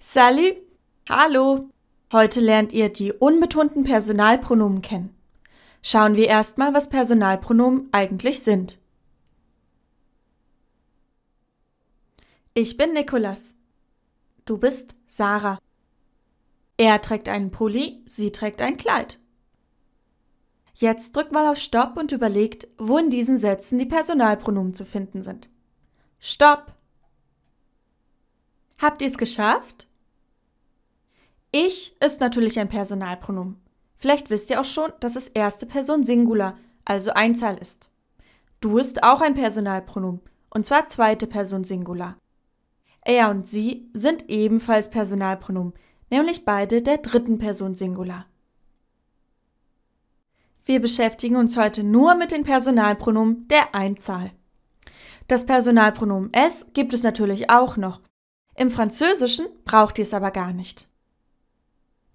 Salut, hallo. Heute lernt ihr die unbetonten Personalpronomen kennen. Schauen wir erstmal, was Personalpronomen eigentlich sind. Ich bin Nikolas. Du bist Sarah. Er trägt einen Pulli, sie trägt ein Kleid. Jetzt drückt mal auf Stopp und überlegt, wo in diesen Sätzen die Personalpronomen zu finden sind. Stopp! Habt ihr es geschafft? Ich ist natürlich ein Personalpronomen. Vielleicht wisst ihr auch schon, dass es erste Person Singular, also Einzahl ist. Du ist auch ein Personalpronomen, und zwar zweite Person Singular. Er und sie sind ebenfalls Personalpronomen, nämlich beide der dritten Person Singular. Wir beschäftigen uns heute nur mit den Personalpronomen der Einzahl. Das Personalpronomen es gibt es natürlich auch noch, im Französischen braucht ihr es aber gar nicht.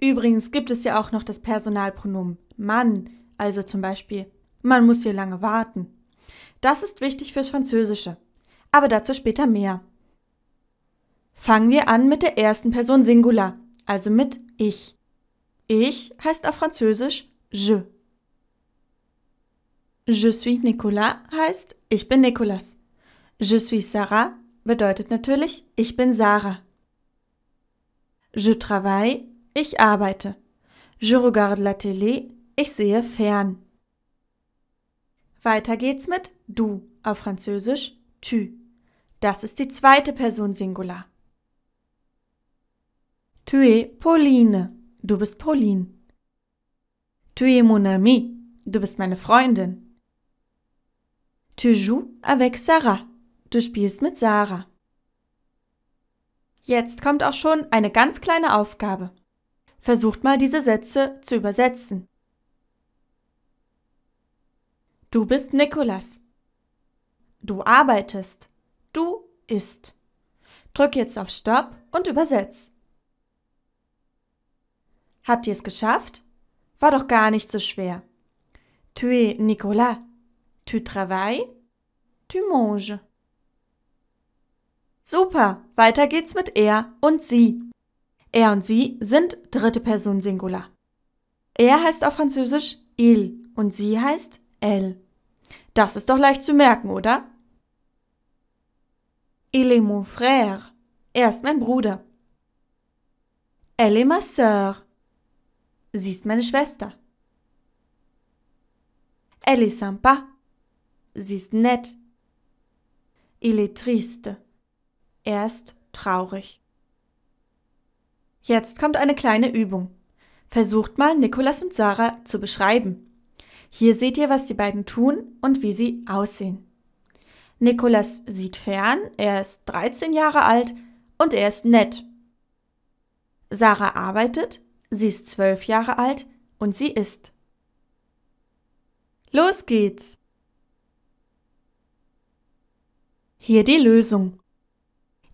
Übrigens gibt es ja auch noch das Personalpronomen Mann, also zum Beispiel man muss hier lange warten. Das ist wichtig fürs Französische, aber dazu später mehr. Fangen wir an mit der ersten Person Singular, also mit ich. Ich heißt auf Französisch je. Je suis Nicolas heißt ich bin Nicolas. Je suis Sarah bedeutet natürlich, ich bin Sarah. Je travaille, ich arbeite. Je regarde la télé, ich sehe fern. Weiter geht's mit du auf Französisch tu. Das ist die zweite Person Singular. Tu es Pauline, du bist Pauline. Tu es mon ami, du bist meine Freundin. Tu joues avec Sarah, Du spielst mit Sarah. Jetzt kommt auch schon eine ganz kleine Aufgabe. Versucht mal diese Sätze zu übersetzen. Du bist Nikolas. Du arbeitest. Du isst. Drück jetzt auf Stopp und übersetz. Habt ihr es geschafft? War doch gar nicht so schwer. Tu es Nicolas. Tu travailles. Tu manges. Super, weiter geht's mit er und sie. Er und sie sind dritte Person Singular. Er heißt auf Französisch il und sie heißt elle. Das ist doch leicht zu merken, oder? Il est mon frère. Er ist mein Bruder. Elle est ma soeur. Sie ist meine Schwester. Elle est sympa. Sie ist nett. Il est triste. Er ist traurig. Jetzt kommt eine kleine Übung. Versucht mal, Nikolas und Sarah zu beschreiben. Hier seht ihr, was die beiden tun und wie sie aussehen. Nikolas sieht fern, er ist 13 Jahre alt und er ist nett. Sarah arbeitet, sie ist 12 Jahre alt und sie isst. Los geht's! Hier die Lösung.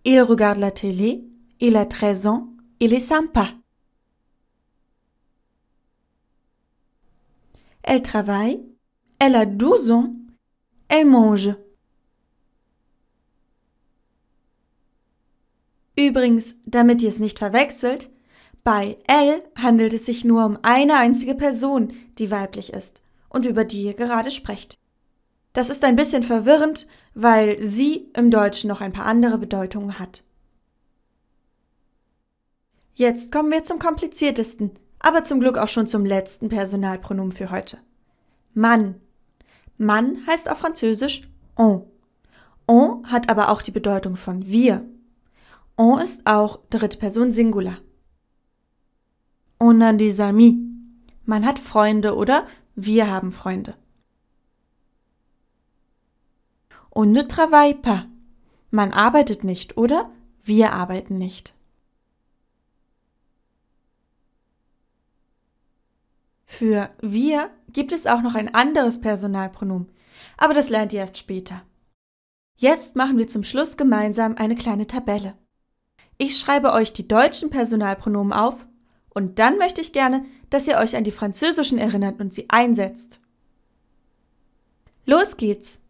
Il regarde la télé. Il a 13 ans. Il est sympa. Elle travaille. Elle a 12 ans. Elle mange. Übrigens, damit ihr es nicht verwechselt, bei L handelt es sich nur um eine einzige Person, die weiblich ist und über die ihr gerade sprecht. Das ist ein bisschen verwirrend, weil sie im Deutschen noch ein paar andere Bedeutungen hat. Jetzt kommen wir zum kompliziertesten, aber zum Glück auch schon zum letzten Personalpronomen für heute. Mann. Mann heißt auf Französisch on. On hat aber auch die Bedeutung von wir. On ist auch dritte Person Singular. On a des amis. Man hat Freunde oder wir haben Freunde. on ne travaille pas. Man arbeitet nicht oder wir arbeiten nicht. Für wir gibt es auch noch ein anderes Personalpronomen, aber das lernt ihr erst später. Jetzt machen wir zum Schluss gemeinsam eine kleine Tabelle. Ich schreibe euch die deutschen Personalpronomen auf und dann möchte ich gerne, dass ihr euch an die französischen erinnert und sie einsetzt. Los geht's!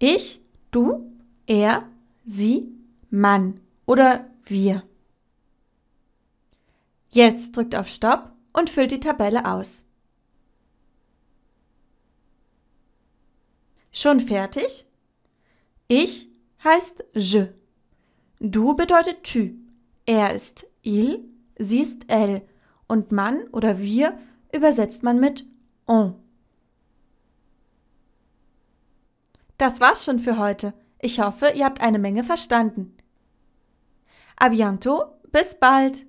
Ich, du, er, sie, Mann oder wir. Jetzt drückt auf Stopp und füllt die Tabelle aus. Schon fertig? Ich heißt je. Du bedeutet tu. Er ist il, sie ist elle. Und man oder wir übersetzt man mit on. Das war's schon für heute. Ich hoffe, ihr habt eine Menge verstanden. A bientôt, bis bald!